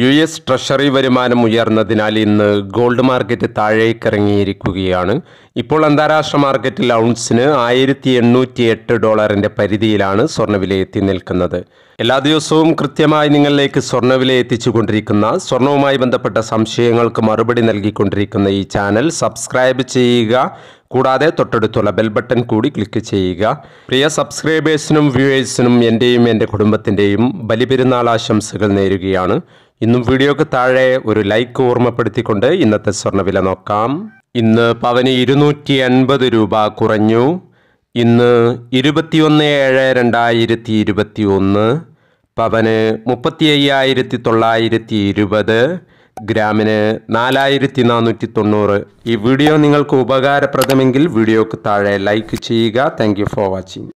U S treasury വരുമാനം ഉയർന്നതിനാൽ ഇന്ന് ഗോൾഡ് മാർക്കറ്റ് താഴേക്കിറങ്ങിയിരിക്കുകയാണ് ഇപ്പോൾ അന്താരാഷ്ട്ര മാർക്കറ്റിൽ ഔൺസിന് ആയിരത്തി എണ്ണൂറ്റി എട്ട് ഡോളറിന്റെ പരിധിയിലാണ് സ്വർണ്ണവില എത്തി നിൽക്കുന്നത് എല്ലാ ദിവസവും കൃത്യമായി നിങ്ങളിലേക്ക് സ്വർണ്ണവില എത്തിച്ചുകൊണ്ടിരിക്കുന്ന സ്വർണവുമായി ബന്ധപ്പെട്ട സംശയങ്ങൾക്ക് മറുപടി നൽകിക്കൊണ്ടിരിക്കുന്ന ഈ ചാനൽ സബ്സ്ക്രൈബ് ചെയ്യുക കൂടാതെ തൊട്ടടുത്തുള്ള ബെൽ ബട്ടൺ കൂടി ക്ലിക്ക് ചെയ്യുക പ്രിയ സബ്സ്ക്രൈബേഴ്സിനും വ്യൂവേഴ്സിനും എൻ്റെയും എൻ്റെ കുടുംബത്തിൻ്റെയും ബലിപെരുന്നാൾ ആശംസകൾ നേരുകയാണ് ഇന്നും വീഡിയോക്ക് താഴെ ഒരു ലൈക്ക് ഓർമ്മപ്പെടുത്തിക്കൊണ്ട് ഇന്നത്തെ സ്വർണ്ണവില നോക്കാം ഇന്ന് പവന് ഇരുന്നൂറ്റി അൻപത് രൂപ കുറഞ്ഞു ഇന്ന് ഇരുപത്തിയൊന്ന് ഏഴ് രണ്ടായിരത്തി ഇരുപത്തി ഒന്ന് പവന് മുപ്പത്തി അയ്യായിരത്തി തൊള്ളായിരത്തി ഇരുപത് ഗ്രാമിന് നാലായിരത്തി നാനൂറ്റി തൊണ്ണൂറ് ഈ വീഡിയോ നിങ്ങൾക്ക് ഉപകാരപ്രദമെങ്കിൽ വീഡിയോക്ക് താഴെ ലൈക്ക് ചെയ്യുക താങ്ക് ഫോർ വാച്ചിങ്